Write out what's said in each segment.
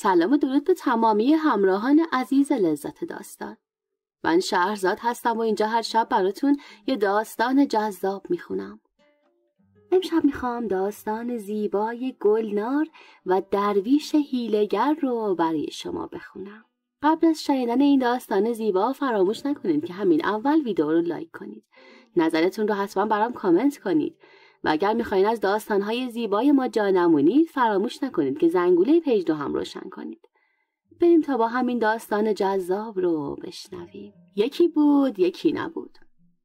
سلام و درود به تمامی همراهان عزیز لذت داستان من شهرزاد هستم و اینجا هر شب براتون یه داستان جذاب میخونم امشب میخوام داستان زیبای گلنار و درویش هیلگر رو برای شما بخونم قبل از شنیدن این داستان زیبا فراموش نکنید که همین اول ویدئو رو لایک کنید نظرتون رو حتما برام کامنت کنید و اگر میخواین از داستانهای زیبای ما جانمونید فراموش نکنید که زنگوله پیج دو هم روشن کنید بریم تا با همین داستان جذاب رو بشنویم یکی بود یکی نبود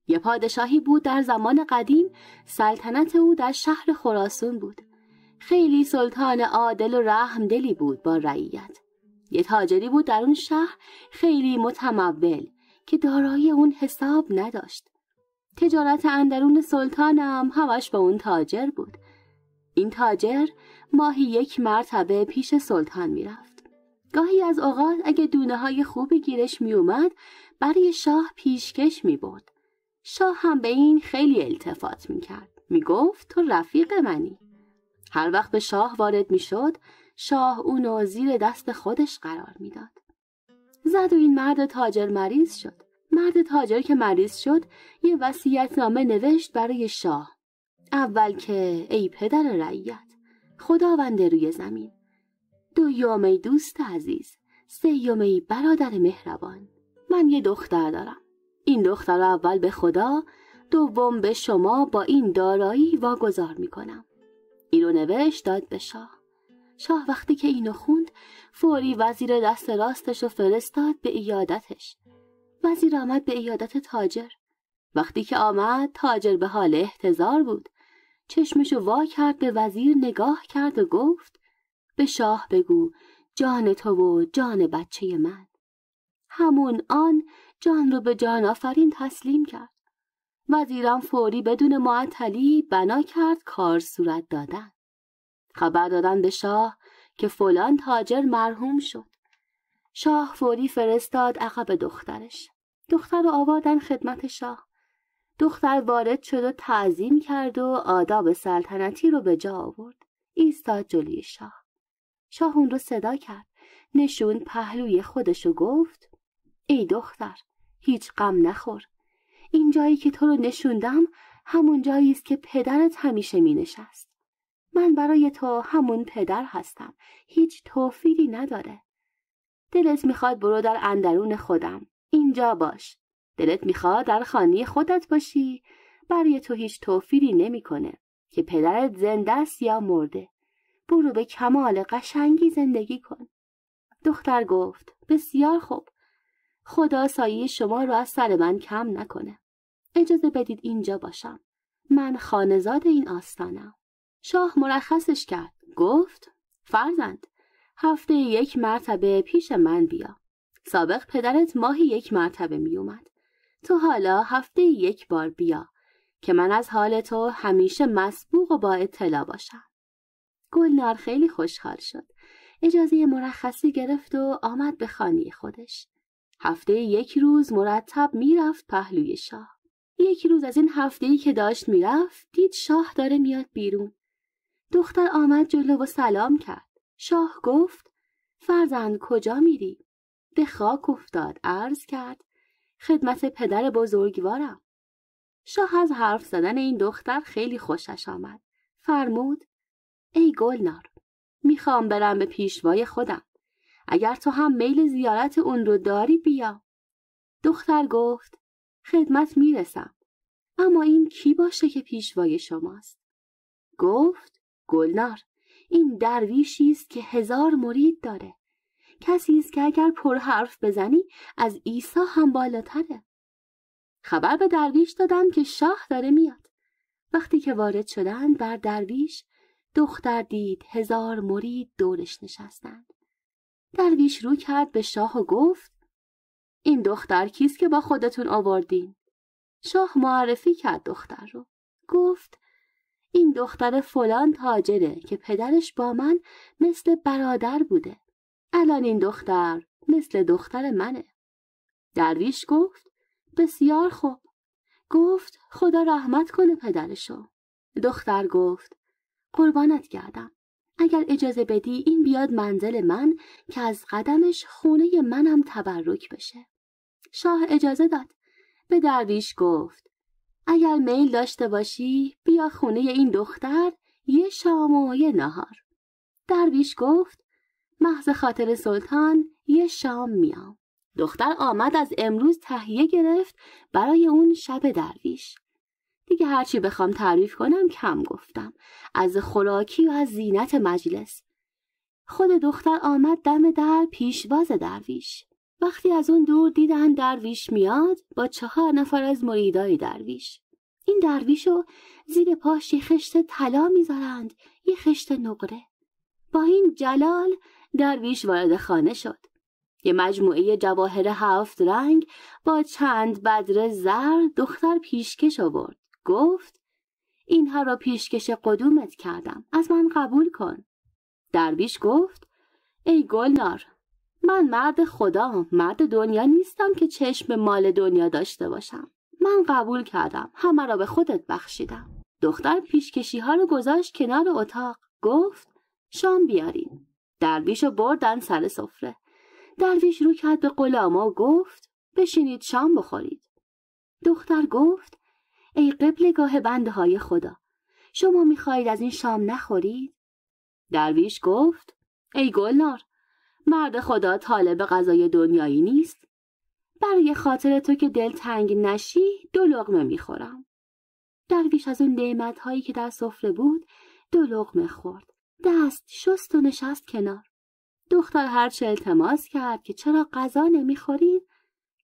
یه پادشاهی بود در زمان قدیم سلطنت او در شهر خراسون بود خیلی سلطان عادل و رحمدلی بود با رعیت یه تاجری بود در اون شهر خیلی متمول که دارایی اون حساب نداشت تجارت اندرون سلطانم همش با اون تاجر بود این تاجر ماهی یک مرتبه پیش سلطان میرفت گاهی از اوقات اگه دونه های خوبی گیرش میومد برای شاه پیشکش می برد. شاه هم به این خیلی التفات می کرد. می گفت تو رفیق منی. هر وقت به شاه وارد می شد شاه اونو زیر دست خودش قرار میداد. زد و این مرد تاجر مریض شد. مرد تاجر که مریض شد یه وسیعت نامه نوشت برای شاه اول که ای پدر رعیت خداوند روی زمین دو ای دوست عزیز سه ای برادر مهربان من یه دختر دارم این دختر اول به خدا دوم به شما با این دارایی واگذار میکنم اینو نوشت داد به شاه شاه وقتی که اینو خوند فوری وزیر دست راستش و فرستاد به ایادتش وزیر آمد به ایادت تاجر وقتی که آمد تاجر به حال احتضار بود چشمشو وا کرد به وزیر نگاه کرد و گفت به شاه بگو جان تو و جان بچه من همون آن جان رو به جان آفرین تسلیم کرد وزیران فوری بدون معطلی بنا کرد کار صورت دادن خبر دادن به شاه که فلان تاجر مرحوم شد شاه فوری فرستاد عقب دخترش دختر رو آوردن خدمت شاه دختر وارد شد و تعظیم کرد و آداب سلطنتی رو به جا آورد ایستاد جلوی شاه شاه اون رو صدا کرد نشون پهلوی خودش و گفت ای دختر هیچ غم نخور این جایی که تو رو نشوندم همون جایی است که پدرت همیشه می نشست من برای تو همون پدر هستم هیچ توفیری نداره دلت میخواد برو در اندرون خودم اینجا باش دلت میخواد در خانه خودت باشی برای تو هیچ توفیری نمیکنه که پدرت زنده است یا مرده برو به کمال قشنگی زندگی کن دختر گفت بسیار خوب خدا سایه شما رو از سر من کم نکنه اجازه بدید اینجا باشم من خانزاد این آستانم شاه مرخصش کرد گفت فرزند هفته یک مرتبه پیش من بیا سابق پدرت ماهی یک مرتبه می اومد تو حالا هفته یک بار بیا که من از حال تو همیشه مسبوق و با اطلاع باشم گلنار خیلی خوشحال شد اجازه مرخصی گرفت و آمد به خانی خودش هفته یک روز مرتب میرفت پهلوی شاه یک روز از این هفته ای که داشت میرفت دید شاه داره میاد بیرون دختر آمد جلو و سلام کرد شاه گفت فرزند کجا میری به خاک افتاد عرض کرد خدمت پدر بزرگوارم شاه از حرف زدن این دختر خیلی خوشش آمد فرمود ای گلنار میخوام برم به پیشوای خودم اگر تو هم میل زیارت اون رو داری بیا دختر گفت خدمت میرسم اما این کی باشه که پیشوای شماست گفت گلنار این درویشی است که هزار مرید داره کسی است که اگر پر حرف بزنی از عیسی هم بالاتره خبر به درویش دادند که شاه داره میاد وقتی که وارد شدند بر درویش دختر دید هزار مرید دورش نشستند درویش رو کرد به شاه و گفت این دختر کیست که با خودتون آوردین شاه معرفی کرد دختر رو گفت این دختر فلان تاجره که پدرش با من مثل برادر بوده الان این دختر مثل دختر منه درویش گفت بسیار خوب گفت خدا رحمت کنه پدرشو دختر گفت قربانت گردم اگر اجازه بدی این بیاد منزل من که از قدمش خونه منم تبرک بشه شاه اجازه داد به درویش گفت اگر میل داشته باشی بیا خونه این دختر یه شام و یه نهار درویش گفت محض خاطر سلطان یه شام میام دختر آمد از امروز تهیه گرفت برای اون شب درویش دیگه هرچی بخوام تعریف کنم کم گفتم از خوراکی و از زینت مجلس خود دختر آمد دم در پیشواز درویش وقتی از اون دور دیدن درویش میاد با چهار نفر از مریدای درویش این درویش رو زیر پاش یه خشت طلا میذارند یه خشت نقره با این جلال درویش وارد خانه شد یه مجموعه جواهر هفت رنگ با چند بدر زر دختر پیشکش آورد گفت اینها را پیشکش قدومت کردم از من قبول کن درویش گفت ای گلنار من مرد خدا مرد دنیا نیستم که چشم مال دنیا داشته باشم من قبول کردم همه را به خودت بخشیدم دختر پیشکشی ها رو گذاشت کنار اتاق گفت شام بیارین درویش و بردن سر سفره درویش رو کرد به غلاما و گفت بشینید شام بخورید دختر گفت ای قبلگاه بنده های خدا شما میخواهید از این شام نخورید؟ درویش گفت ای گلنار مرد خدا طالب غذای دنیایی نیست برای خاطر تو که دل تنگ نشی دو لغمه میخورم درویش از اون نعمت هایی که در سفره بود دو لغمه خورد دست شست و نشست کنار دختر هرچه التماس کرد که چرا غذا نمیخورید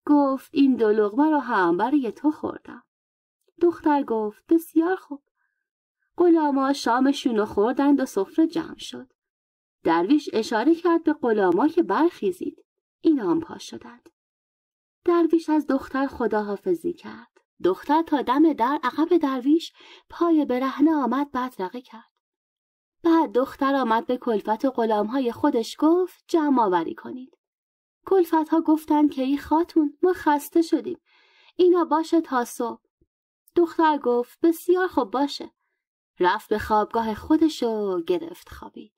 گفت این دو لغمه رو هم برای تو خوردم دختر گفت بسیار خوب غلاما شامشون خوردند و سفره جمع شد درویش اشاره کرد به غلاما که برخیزید این هم پا شدند درویش از دختر خداحافظی کرد دختر تا دم در عقب درویش پای برهنه آمد بدرقه کرد بعد دختر آمد به کلفت و های خودش گفت جمع آوری کنید. کلفت ها گفتن که ای خاتون ما خسته شدیم. اینا باشه تا صبح. دختر گفت بسیار خوب باشه. رفت به خوابگاه خودش و گرفت خوابید.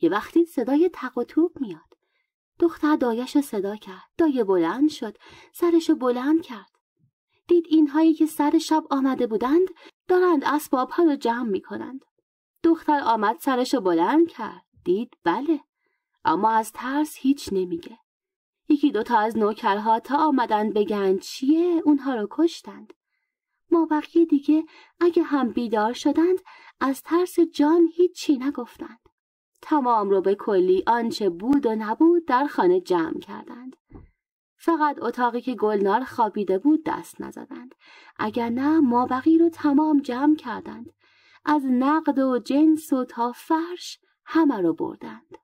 یه وقتی صدای تق و توب میاد. دختر دایش صدا کرد. دایه بلند شد. سرشو بلند کرد. دید اینهایی که سر شب آمده بودند دارند ها رو جمع میکنند. دختر آمد سرشو بلند کرد دید بله اما از ترس هیچ نمیگه یکی دوتا از نوکرها تا آمدن بگن چیه اونها رو کشتند ما بقیه دیگه اگه هم بیدار شدند از ترس جان هیچی نگفتند تمام رو به کلی آنچه بود و نبود در خانه جمع کردند فقط اتاقی که گلنار خوابیده بود دست نزدند اگر نه ما بقیه رو تمام جمع کردند از نقد و جنس و تا فرش همه رو بردند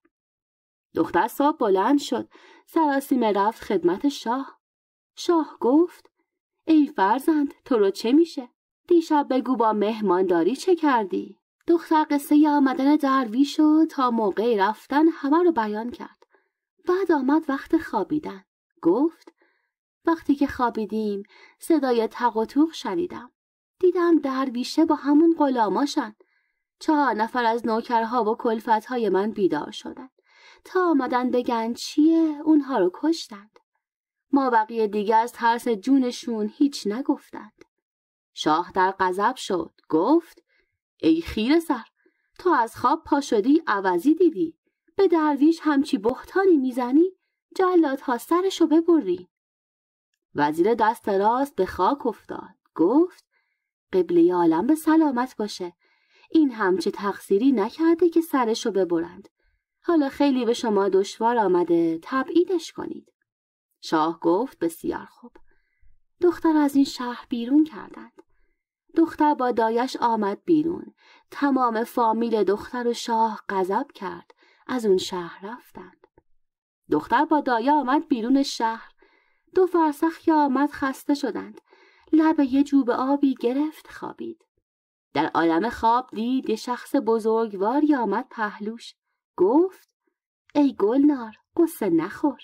دختر صاحب بلند شد سراسیمه رفت خدمت شاه شاه گفت ای فرزند تو رو چه میشه دیشب بگو با مهمانداری چه کردی دختر قصه ی آمدن درویش و تا موقع رفتن همه رو بیان کرد بعد آمد وقت خوابیدن گفت وقتی که خوابیدیم صدای تق و شنیدم دیدم درویشه با همون غلاماشن چهار نفر از نوکرها و کلفتهای من بیدار شدن تا آمدن بگن چیه اونها رو کشتند ما بقیه دیگه از ترس جونشون هیچ نگفتند شاه در غضب شد گفت ای خیر سر تو از خواب پا شدی عوضی دیدی به درویش همچی بختانی میزنی جلات ها سرشو ببری وزیر دست راست به خاک افتاد گفت قبله عالم به سلامت باشه این همچه تقصیری نکرده که سرشو ببرند حالا خیلی به شما دشوار آمده تبعیدش کنید شاه گفت بسیار خوب دختر از این شهر بیرون کردند دختر با دایش آمد بیرون تمام فامیل دختر و شاه غضب کرد از اون شهر رفتند دختر با دایه آمد بیرون شهر دو فرسخ که آمد خسته شدند لب یه جوب آبی گرفت خوابید در عالم خواب دید یه شخص بزرگواری آمد پهلوش گفت ای گلنار قصه نخور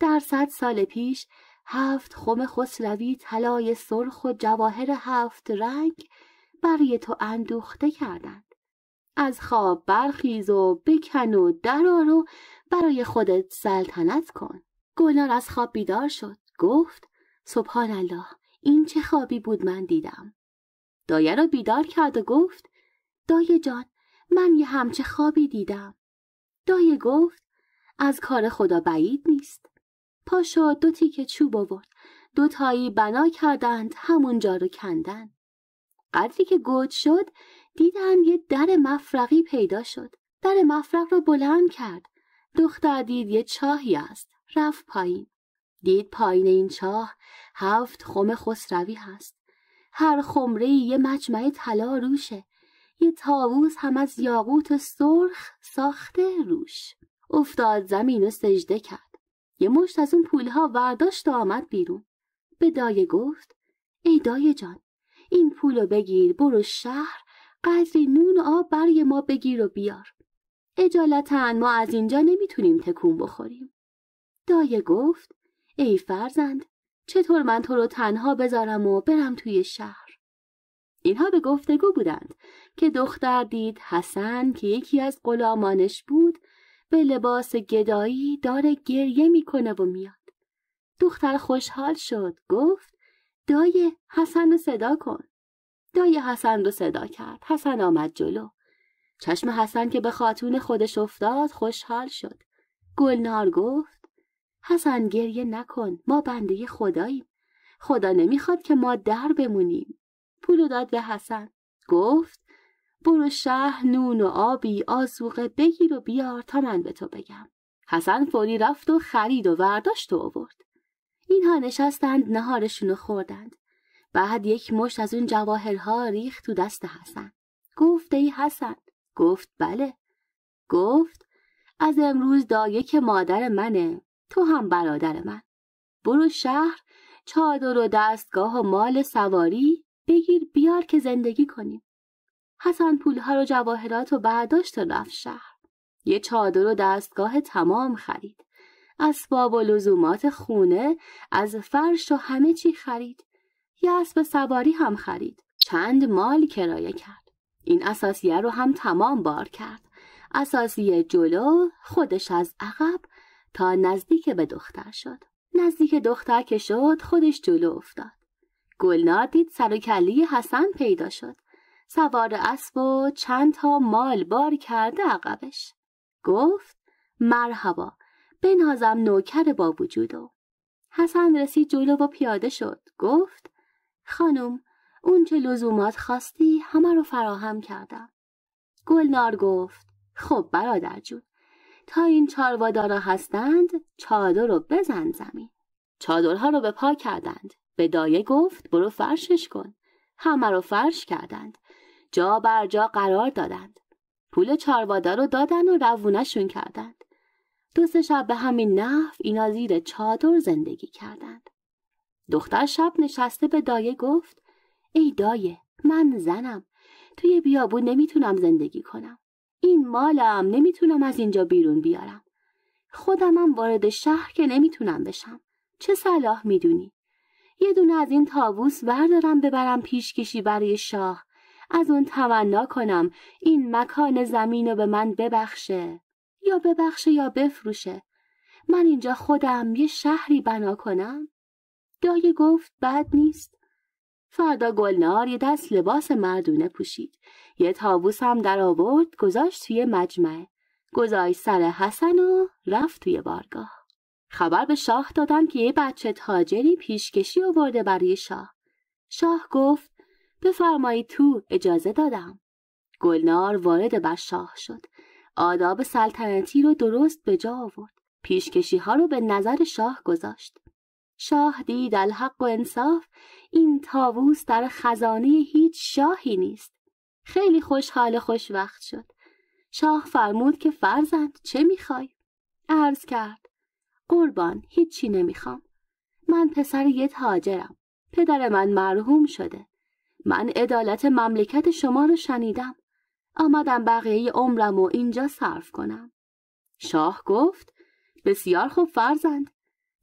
در صد سال پیش هفت خوم خسروی طلای سرخ و جواهر هفت رنگ برای تو اندوخته کردند از خواب برخیز و بکن و درارو برای خودت سلطنت کن گلنار از خواب بیدار شد گفت سبحان الله این چه خوابی بود من دیدم دایه را بیدار کرد و گفت دایه جان من یه همچه خوابی دیدم دایه گفت از کار خدا بعید نیست پاشا دو تیکه چوب آورد دو تایی بنا کردند همونجا رو کندن قدری که گود شد دیدند یه در مفرقی پیدا شد در مفرق رو بلند کرد دختر دید یه چاهی است رفت پایین دید پایین این چاه هفت خم خسروی هست هر خمره یه مجمع طلا روشه یه تاووز هم از یاقوت سرخ ساخته روش افتاد زمین و سجده کرد یه مشت از اون پولها ورداشت و آمد بیرون به دایه گفت ای دایه جان این پولو بگیر برو شهر قدری نون و آب برای ما بگیر و بیار اجالتا ما از اینجا نمیتونیم تکون بخوریم دایه گفت ای فرزند چطور من تو رو تنها بذارم و برم توی شهر اینها به گفتگو بودند که دختر دید حسن که یکی از غلامانش بود به لباس گدایی داره گریه میکنه و میاد دختر خوشحال شد گفت دایه حسن رو صدا کن دایه حسن رو صدا کرد حسن آمد جلو چشم حسن که به خاتون خودش افتاد خوشحال شد گلنار گفت حسن گریه نکن ما بنده خداییم خدا نمیخواد که ما در بمونیم پولو داد به حسن گفت برو شهر نون و آبی آزوقه بگیر و بیار تا من به تو بگم حسن فوری رفت و خرید و ورداشت و آورد اینها نشستند نهارشونو خوردند بعد یک مشت از اون جواهرها ریخت تو دست حسن گفت ای حسن گفت بله گفت از امروز دایه که مادر منه تو هم برادر من برو شهر چادر و دستگاه و مال سواری بگیر بیار که زندگی کنیم حسن پولها رو جواهرات و برداشت و رفت شهر یه چادر و دستگاه تمام خرید اسباب و لزومات خونه از فرش و همه چی خرید یه اسب سواری هم خرید چند مال کرایه کرد این اساسیه رو هم تمام بار کرد اساسیه جلو خودش از عقب تا نزدیک به دختر شد نزدیک دختر که شد خودش جلو افتاد گلنار دید سر و حسن پیدا شد سوار اسب و چند تا مال بار کرده عقبش گفت مرحبا بنازم نوکر با وجودو حسن رسید جلو و پیاده شد گفت خانم اون چه لزومات خواستی همه رو فراهم کردم گلنار گفت خب برادر جون تا این چاروادارا هستند چادر رو بزن زمین چادرها رو به پا کردند به دایه گفت برو فرشش کن همه رو فرش کردند جا بر جا قرار دادند پول چاروادا رو دادن و روونشون کردند دو سه شب به همین نف اینا زیر چادر زندگی کردند دختر شب نشسته به دایه گفت ای دایه من زنم توی بیابون نمیتونم زندگی کنم این مالم نمیتونم از اینجا بیرون بیارم خودمم وارد شهر که نمیتونم بشم چه صلاح میدونی یه دونه از این تاووس بردارم ببرم پیشکشی برای شاه از اون تمنا کنم این مکان زمین رو به من ببخشه یا ببخشه یا بفروشه من اینجا خودم یه شهری بنا کنم دایه گفت بد نیست فردا گلنار یه دست لباس مردونه پوشید یه تابوس هم در آورد گذاشت توی مجمع گذاشت سر حسن و رفت توی بارگاه خبر به شاه دادن که یه بچه تاجری پیشکشی آورده برای شاه شاه گفت بفرمایید تو اجازه دادم گلنار وارد بر شاه شد آداب سلطنتی رو درست به جا آورد پیشکشی ها رو به نظر شاه گذاشت شاه دید الحق و انصاف این تاووس در خزانه هیچ شاهی نیست خیلی خوشحال و خوشوقت شد شاه فرمود که فرزند چه میخوای؟ عرض کرد قربان هیچی نمیخوام من پسر یه تاجرم پدر من مرحوم شده من عدالت مملکت شما رو شنیدم آمدم بقیه عمرم و اینجا صرف کنم شاه گفت بسیار خوب فرزند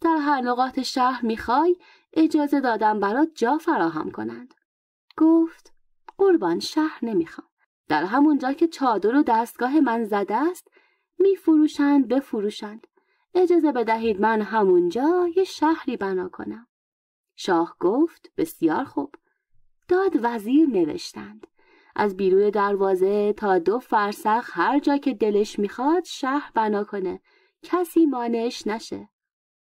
در هر نقاط شهر میخوای اجازه دادم برات جا فراهم کنند گفت قربان شهر نمیخوام در همونجا که چادر و دستگاه من زده است میفروشند بفروشند اجازه بدهید من همونجا یه شهری بنا کنم شاه گفت بسیار خوب داد وزیر نوشتند از بیروی دروازه تا دو فرسخ هر جا که دلش میخواد شهر بنا کنه کسی مانعش نشه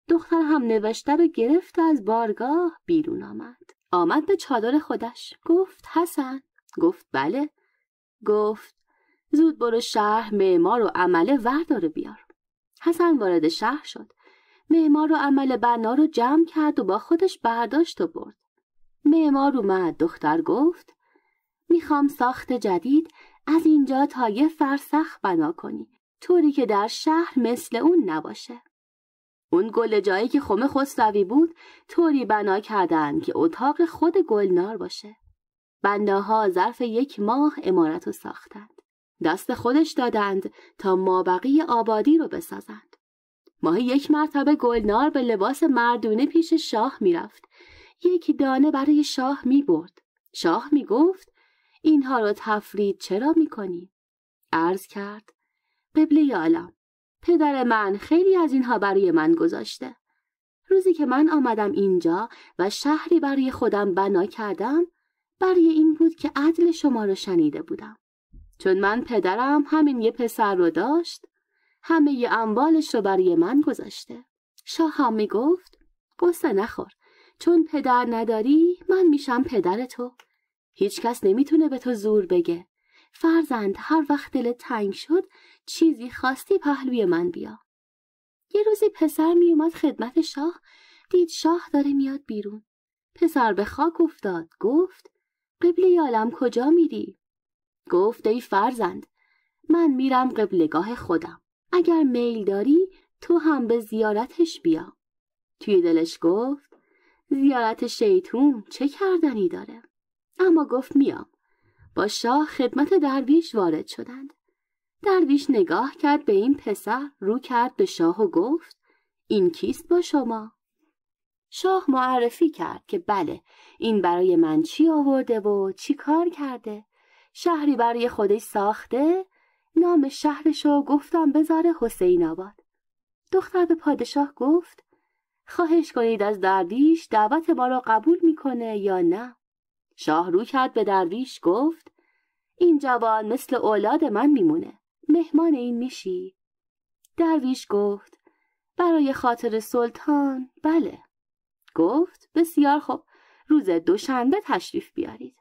دختر هم نوشته رو گرفت و از بارگاه بیرون آمد آمد به چادر خودش گفت حسن گفت بله گفت زود برو شهر معمار و عمله ورداره بیار حسن وارد شهر شد معمار و عمل بنا رو جمع کرد و با خودش برداشت و برد معمار اومد دختر گفت میخوام ساخت جدید از اینجا تا یه فرسخ بنا کنی طوری که در شهر مثل اون نباشه اون گل جایی که خوم خسروی بود طوری بنا کردن که اتاق خود گلنار باشه. بنده ظرف یک ماه امارت رو ساختند. دست خودش دادند تا مابقی آبادی رو بسازند. ماهی یک مرتبه گلنار به لباس مردونه پیش شاه میرفت. یک دانه برای شاه می برد. شاه می گفت اینها رو تفرید چرا می کنی؟ عرض کرد قبله عالم پدر من خیلی از اینها برای من گذاشته روزی که من آمدم اینجا و شهری برای خودم بنا کردم برای این بود که عدل شما رو شنیده بودم چون من پدرم همین یه پسر رو داشت همه ی اموالش رو برای من گذاشته شاه می گفت قصه نخور چون پدر نداری من میشم پدر تو هیچکس نمیتونه به تو زور بگه فرزند هر وقت دل تنگ شد چیزی خواستی پهلوی من بیا یه روزی پسر میومد خدمت شاه دید شاه داره میاد بیرون پسر به خاک افتاد گفت قبله یالم کجا میری گفت ای فرزند من میرم قبلگاه خودم اگر میل داری تو هم به زیارتش بیا توی دلش گفت زیارت شیطون چه کردنی داره اما گفت میام با شاه خدمت درویش وارد شدند درویش نگاه کرد به این پسر رو کرد به شاه و گفت این کیست با شما شاه معرفی کرد که بله این برای من چی آورده و چی کار کرده شهری برای خودش ساخته نام شهرشو گفتم بذاره حسین آباد دختر به پادشاه گفت خواهش کنید از درویش دعوت ما را قبول میکنه یا نه شاه رو کرد به درویش گفت این جوان مثل اولاد من میمونه مهمان این میشی؟ درویش گفت برای خاطر سلطان بله گفت بسیار خوب روز دوشنبه تشریف بیارید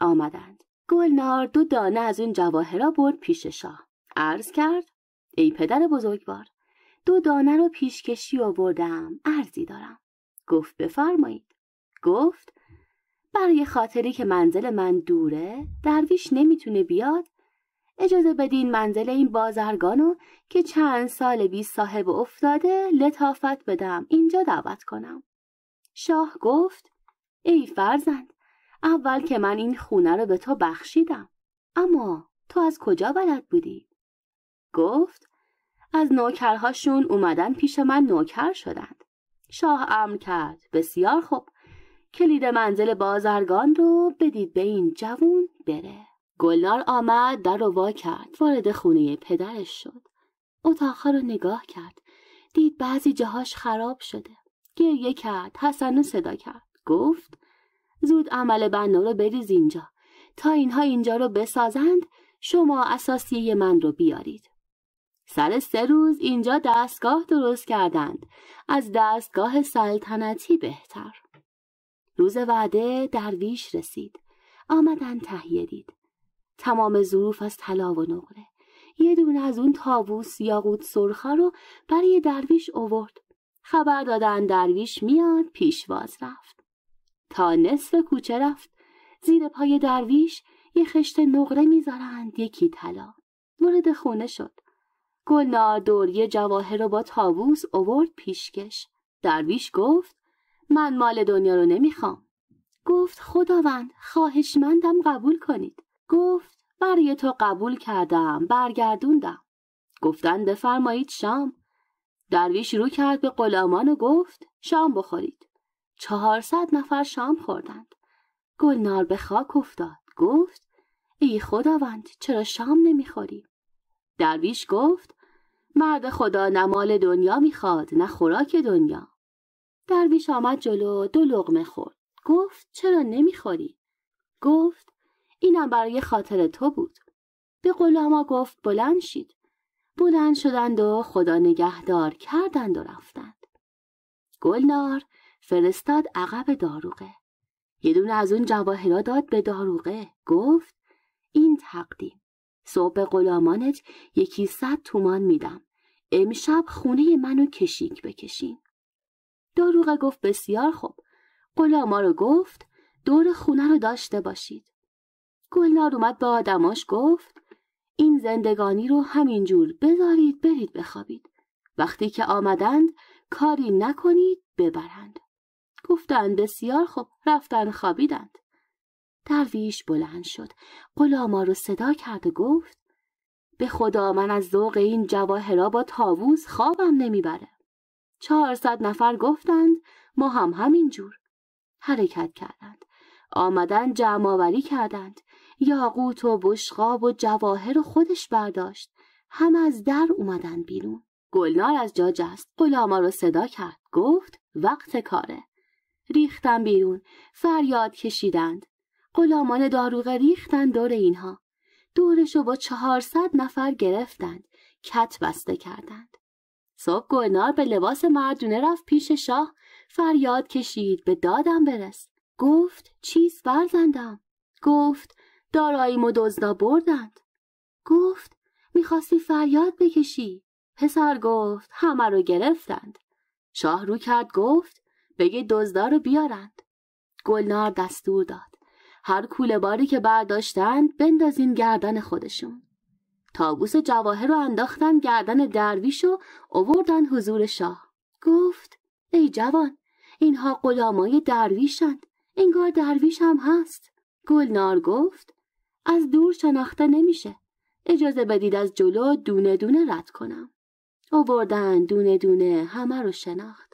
آمدند گلنار دو دانه از این جواهرا برد پیش شاه عرض کرد ای پدر بزرگوار دو دانه رو پیشکشی آوردم ارزی دارم گفت بفرمایید گفت برای خاطری که منزل من دوره درویش نمیتونه بیاد اجازه بدین منزل این بازرگانو که چند سال بی صاحب افتاده لطافت بدم اینجا دعوت کنم شاه گفت ای فرزند اول که من این خونه رو به تو بخشیدم اما تو از کجا بلد بودی؟ گفت از نوکرهاشون اومدن پیش من نوکر شدند شاه امر کرد بسیار خوب کلید منزل بازرگان رو بدید به این جوون بره گلنار آمد در رو وا کرد وارد خونه پدرش شد اتاقها رو نگاه کرد دید بعضی جاهاش خراب شده گریه کرد حسن رو صدا کرد گفت زود عمل بنا رو بریز اینجا تا اینها اینجا رو بسازند شما اساسیه من رو بیارید سر سه روز اینجا دستگاه درست کردند از دستگاه سلطنتی بهتر روز وعده درویش رسید آمدن تهیه دید تمام ظروف از طلا و نقره یه دونه از اون تابوس یاقوت سرخا رو برای درویش اوورد خبر دادن درویش میاد پیشواز رفت تا نصف کوچه رفت زیر پای درویش یه خشت نقره میذارند یکی طلا مورد خونه شد گلنار یه جواهر رو با تابوس اوورد پیشکش درویش گفت من مال دنیا رو نمیخوام گفت خداوند خواهشمندم قبول کنید گفت برای تو قبول کردم برگردوندم گفتن بفرمایید شام درویش رو کرد به غلامان و گفت شام بخورید چهارصد نفر شام خوردند گلنار به خاک افتاد گفت ای خداوند چرا شام نمیخوری درویش گفت مرد خدا نه مال دنیا میخواد نه خوراک دنیا درویش آمد جلو دو لغمه خورد گفت چرا نمیخوری گفت اینم برای خاطر تو بود به غلاما گفت بلند شید بلند شدند و خدا نگهدار کردند و رفتند گلنار فرستاد عقب داروغه یه دونه از اون جواهرا داد به داروغه گفت این تقدیم صبح به غلامانت یکی صد تومان میدم امشب خونه منو کشیک بکشین داروغه گفت بسیار خوب غلاما رو گفت دور خونه رو داشته باشید گلنار اومد به آدماش گفت این زندگانی رو همینجور بذارید برید بخوابید وقتی که آمدند کاری نکنید ببرند گفتند بسیار خوب رفتن خوابیدند درویش بلند شد غلاما رو صدا کرد و گفت به خدا من از ذوق این جواهرا با تاووز خوابم نمیبره چهارصد نفر گفتند ما هم همینجور حرکت کردند آمدن جمعآوری کردند یاقوت و بشقاب و جواهر خودش برداشت هم از در اومدن بیرون گلنار از جا جست غلاما رو صدا کرد گفت وقت کاره ریختن بیرون فریاد کشیدند غلامان داروغه ریختن دور اینها دورش رو با چهارصد نفر گرفتند کت بسته کردند صبح گلنار به لباس مردونه رفت پیش شاه فریاد کشید به دادم برس گفت چیز فرزندم گفت دارایی و دزدا بردند گفت میخواستی فریاد بکشی پسر گفت همه رو گرفتند شاه رو کرد گفت بگی دزدا رو بیارند گلنار دستور داد هر کوله باری که برداشتند بندازین گردن خودشون تابوس جواهر رو انداختن گردن درویش و اووردن حضور شاه گفت ای جوان اینها غلامای درویشند انگار درویش هم هست گلنار گفت از دور شناخته نمیشه اجازه بدید از جلو دونه دونه رد کنم اووردن دونه دونه همه رو شناخت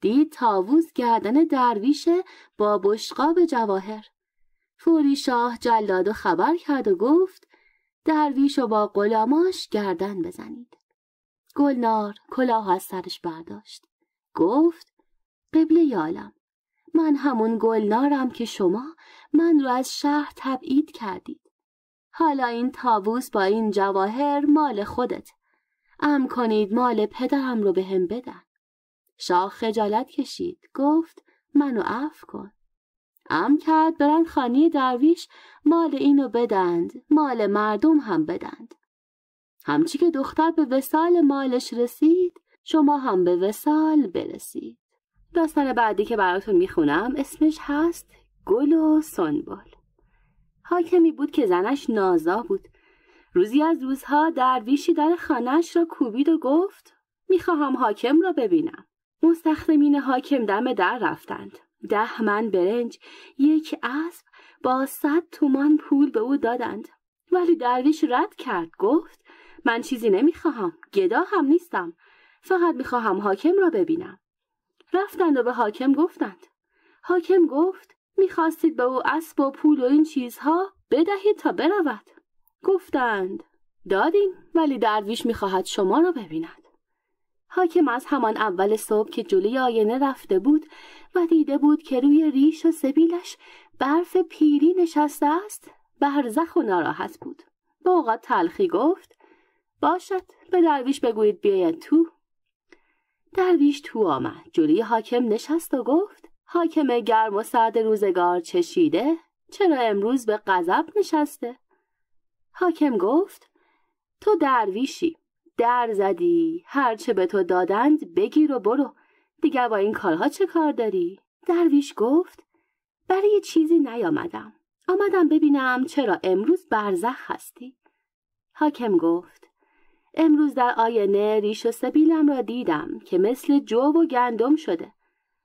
دید تاووز گردن درویشه با بشقاب جواهر فوری شاه جلاد و خبر کرد و گفت درویش و با غلاماش گردن بزنید گلنار کلاه از سرش برداشت گفت قبله یالم من همون گلنارم که شما من رو از شهر تبعید کردید حالا این تاووس با این جواهر مال خودت ام کنید مال پدرم رو به هم بدن شاه خجالت کشید گفت منو عفو کن ام کرد برن خانه درویش مال اینو بدند مال مردم هم بدند همچی که دختر به وسال مالش رسید شما هم به وسال برسید داستان بعدی که براتون میخونم اسمش هست گل و سنبال حاکمی بود که زنش نازا بود روزی از روزها درویشی در خانهش را کوبید و گفت میخواهم حاکم را ببینم مستخدمین حاکم دم در رفتند ده من برنج یک اسب با صد تومان پول به او دادند ولی درویش رد کرد گفت من چیزی نمیخواهم گدا هم نیستم فقط میخواهم حاکم را ببینم رفتند و به حاکم گفتند حاکم گفت میخواستید به او اسب و پول و این چیزها بدهید تا برود گفتند دادیم ولی درویش میخواهد شما را ببیند حاکم از همان اول صبح که جلوی آینه رفته بود و دیده بود که روی ریش و سبیلش برف پیری نشسته است برزخ و ناراحت بود با اوقات تلخی گفت باشد به درویش بگویید بیاید تو درویش تو آمد جلوی حاکم نشست و گفت حاکم گرم و سرد روزگار چشیده چرا امروز به غضب نشسته حاکم گفت تو درویشی در زدی هرچه به تو دادند بگیر و برو دیگر با این کارها چه کار داری؟ درویش گفت برای چیزی نیامدم آمدم ببینم چرا امروز برزخ هستی حاکم گفت امروز در آینه ریش و سبیلم را دیدم که مثل جو و گندم شده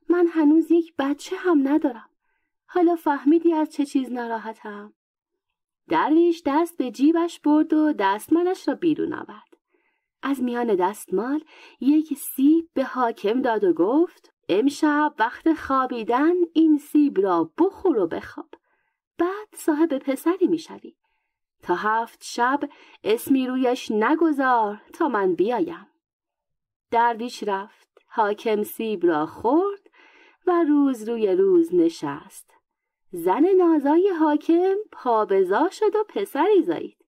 من هنوز یک بچه هم ندارم حالا فهمیدی از چه چیز ناراحتم درویش دست به جیبش برد و دستمالش را بیرون آورد از میان دستمال یک سیب به حاکم داد و گفت امشب وقت خوابیدن این سیب را بخور و بخواب بعد صاحب پسری میشوی تا هفت شب اسمی رویش نگذار تا من بیایم دردیش رفت حاکم سیب را خورد و روز روی روز نشست زن نازای حاکم پابزا شد و پسری زایید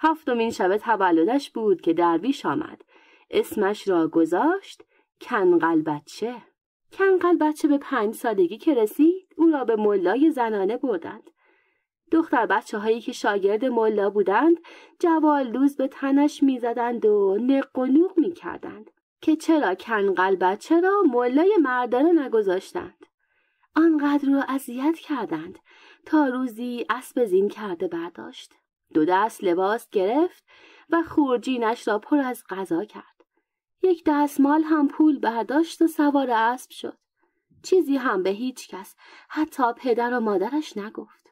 هفتمین شب تولدش بود که درویش آمد اسمش را گذاشت کنقل بچه کنقل بچه به پنج سالگی که رسید او را به ملای زنانه بردند دختر بچه هایی که شاگرد ملا بودند جوالدوز به تنش میزدند و نق و نوق میکردند که چرا کنقل بچه را ملای مردانه نگذاشتند آنقدر را اذیت کردند تا روزی اسب زین کرده برداشت دو دست لباس گرفت و خورجینش را پر از غذا کرد یک دستمال هم پول برداشت و سوار اسب شد چیزی هم به هیچ کس حتی پدر و مادرش نگفت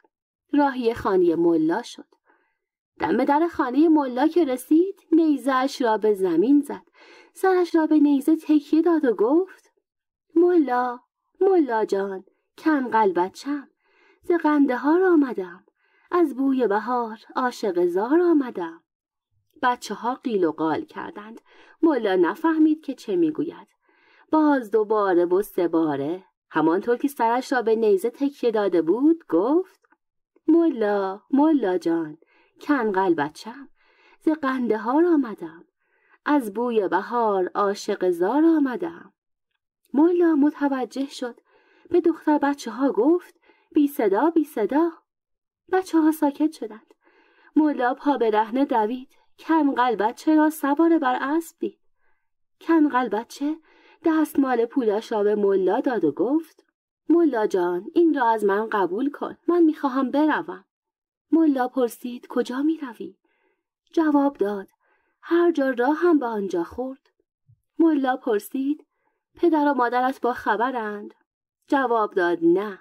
راهی خانی ملا شد دم در خانه ملا که رسید نیزش را به زمین زد سرش را به نیزه تکیه داد و گفت ملا ملا جان کم قلبت چم ز قنده ها را آمدم از بوی بهار عاشق زار آمدم بچه ها قیل و قال کردند ملا نفهمید که چه میگوید باز دوباره و سه باره همانطور که سرش را به نیزه تکیه داده بود گفت ملا ملا جان کنقل بچم ز قنده ها آمدم از بوی بهار عاشق زار آمدم ملا متوجه شد به دختر بچه ها گفت بی صدا بی صدا بچه ها ساکت شدند ملا پا به رهن دوید کم قلبچه را سوار بر اسب دید قلبت چه دستمال پولش را به ملا داد و گفت ملا جان این را از من قبول کن من میخواهم بروم ملا پرسید کجا میروی جواب داد هر جا راه هم به آنجا خورد ملا پرسید پدر و مادرت با خبرند جواب داد نه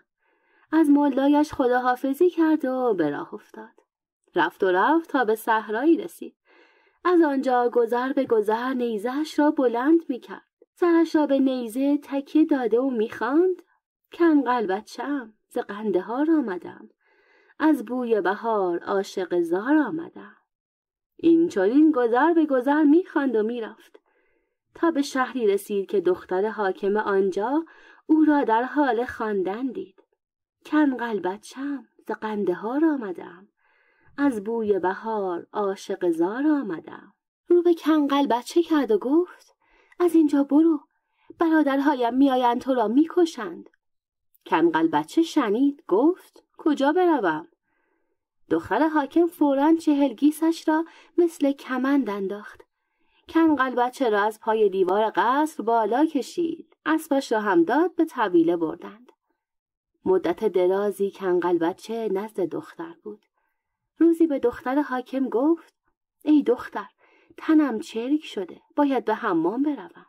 از ملایش خداحافظی کرد و به راه افتاد رفت و رفت تا به صحرایی رسید از آنجا گذر به گذر نیزهش را بلند میکرد سرش را به نیزه تکیه داده و میخواند کم قلبت شم ز قنده ها آمدم از بوی بهار عاشق زار آمدم این چنین گذر به گذر میخواند و میرفت تا به شهری رسید که دختر حاکم آنجا او را در حال خواندن دید کن قلبچم ز را آمدم از بوی بهار عاشق زار آمدم رو به کنقل بچه کرد و گفت از اینجا برو برادرهایم میآیند تو را میکشند کن بچه شنید گفت کجا بروم دختر حاکم فورا چهل گیسش را مثل کمند انداخت کن بچه را از پای دیوار قصر بالا کشید اسبش را هم داد به طویله بردند مدت درازی کنقل بچه نزد دختر بود روزی به دختر حاکم گفت ای دختر تنم چرک شده باید به حمام بروم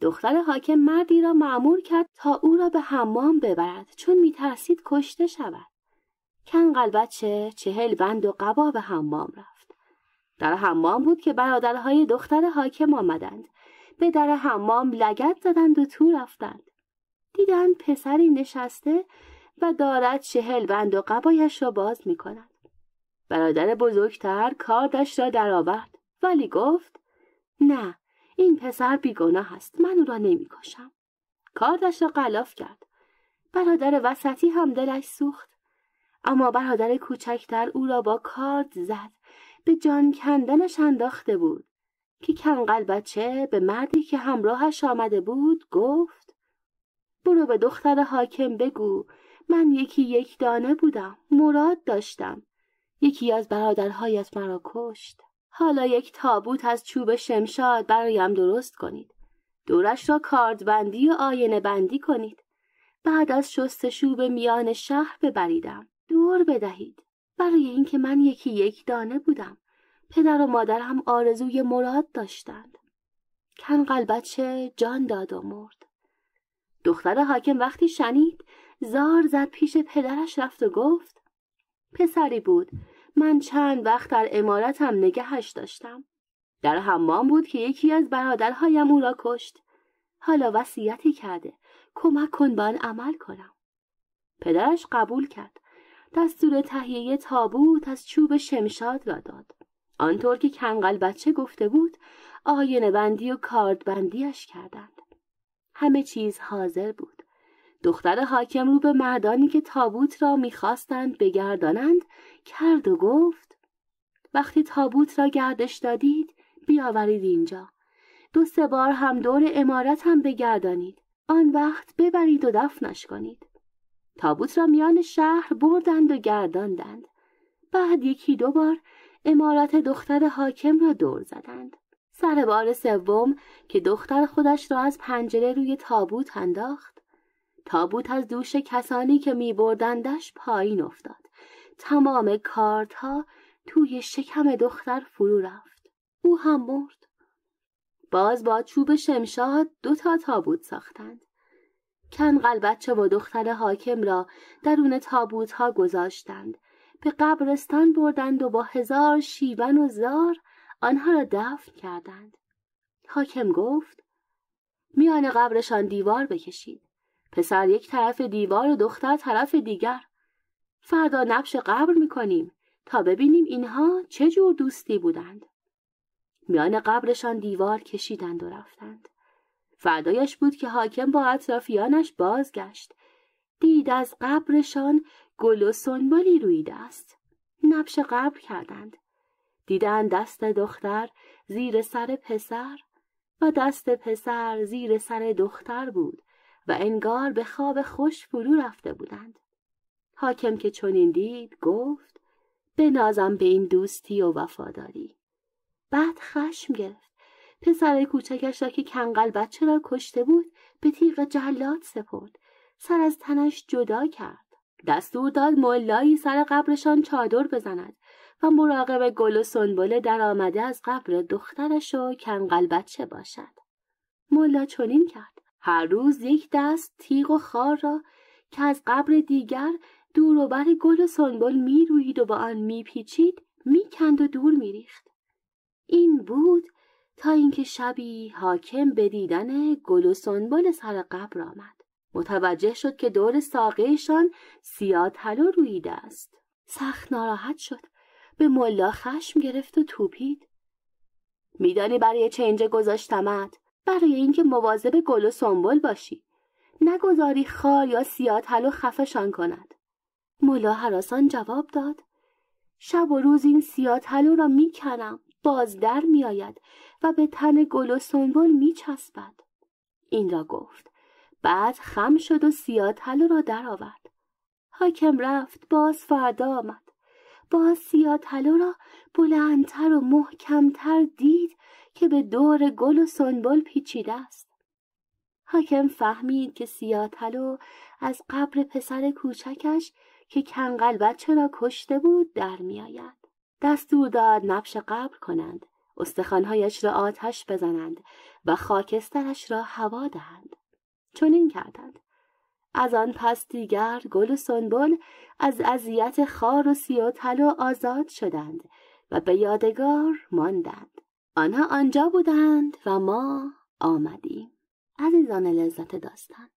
دختر حاکم مردی را معمور کرد تا او را به حمام ببرد چون میترسید کشته شود کنقل بچه چهل بند و قبا به حمام رفت در حمام بود که برادرهای دختر حاکم آمدند به در حمام لگت زدند و تو رفتند دیدن پسری نشسته و دارد شهل بند و قبایش را باز می برادر بزرگتر کاردش را آورد ولی گفت نه این پسر بیگناه است من او را نمیکشم کاردش را قلاف کرد برادر وسطی هم دلش سوخت اما برادر کوچکتر او را با کارد زد به جان کندنش انداخته بود که کنقل بچه به مردی که همراهش آمده بود گفت برو به دختر حاکم بگو من یکی یک دانه بودم مراد داشتم یکی از برادرهایت مرا کشت حالا یک تابوت از چوب شمشاد برایم درست کنید دورش را کارد بندی و آینه بندی کنید بعد از شست شوب میان شهر ببریدم دور بدهید برای اینکه من یکی یک دانه بودم پدر و مادرم آرزوی مراد داشتند کن قلبچه جان داد و مرد دختر حاکم وقتی شنید زار زد پیش پدرش رفت و گفت پسری بود من چند وقت در امارتم نگهش داشتم در حمام بود که یکی از برادرهایم او را کشت حالا وصیتی کرده کمک کن به آن عمل کنم پدرش قبول کرد دستور تهیه تابوت از چوب شمشاد را داد آنطور که کنقل بچه گفته بود آینه بندی و کارد بندیش کردند همه چیز حاضر بود دختر حاکم رو به مردانی که تابوت را میخواستند بگردانند کرد و گفت وقتی تابوت را گردش دادید بیاورید اینجا دو سه بار هم دور امارت هم بگردانید آن وقت ببرید و دفنش کنید تابوت را میان شهر بردند و گرداندند بعد یکی دو بار امارت دختر حاکم را دور زدند سر بار سوم که دختر خودش را از پنجره روی تابوت انداخت تابوت از دوش کسانی که می بردندش پایین افتاد تمام کارتها توی شکم دختر فرو رفت او هم مرد باز با چوب شمشاد دو تا تابوت ساختند کن قلبچه و دختر حاکم را درون تابوت ها گذاشتند به قبرستان بردند و با هزار شیون و زار آنها را دفن کردند حاکم گفت میان قبرشان دیوار بکشید پسر یک طرف دیوار و دختر طرف دیگر فردا نبش قبر میکنیم تا ببینیم اینها چه جور دوستی بودند میان قبرشان دیوار کشیدند و رفتند فردایش بود که حاکم با اطرافیانش بازگشت دید از قبرشان گل و سنبلی رویده است نبش قبر کردند دیدن دست دختر زیر سر پسر و دست پسر زیر سر دختر بود و انگار به خواب خوش فرو رفته بودند حاکم که چنین دید گفت بنازم به این دوستی و وفاداری بعد خشم گرفت پسر کوچکش را که کنقل بچه را کشته بود به تیغ جلاد سپرد سر از تنش جدا کرد دستور داد ملایی سر قبرشان چادر بزند و مراقب گل و سنبله در آمده از قبر دخترش و کنقل بچه باشد. ملا چنین کرد. هر روز یک دست تیغ و خار را که از قبر دیگر دوروبر گل و سنبل میروید و با آن می کند و دور ریخت این بود تا اینکه شبی حاکم به دیدن گل و سنبل سر قبر آمد متوجه شد که دور ساقهشان سیاه و رویده است سخت ناراحت شد به ملا خشم گرفت و توپید میدانی برای چه اینجا گذاشتمت برای اینکه مواظب گل و سنبل باشی نگذاری خار یا سیاتل و خفشان کند ملا حراسان جواب داد شب و روز این سیاتلو را میکنم باز در میآید و به تن گل و سنبل میچسبد این را گفت بعد خم شد و حلو را درآورد حاکم رفت باز فردا آمد با سیاتلو را بلندتر و محکمتر دید که به دور گل و سنبل پیچیده است حاکم فهمید که سیاتلو از قبر پسر کوچکش که کنقل بچه را کشته بود در میآید دستور داد نبش قبر کنند استخوانهایش را آتش بزنند و خاکسترش را هوا دهند این کردند از آن پس دیگر گل و سنبل از اذیت خار و سی و آزاد شدند و به یادگار ماندند آنها آنجا بودند و ما آمدیم عزیزان لذت داستان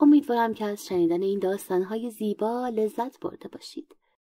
امیدوارم که از شنیدن این داستانهای زیبا لذت برده باشید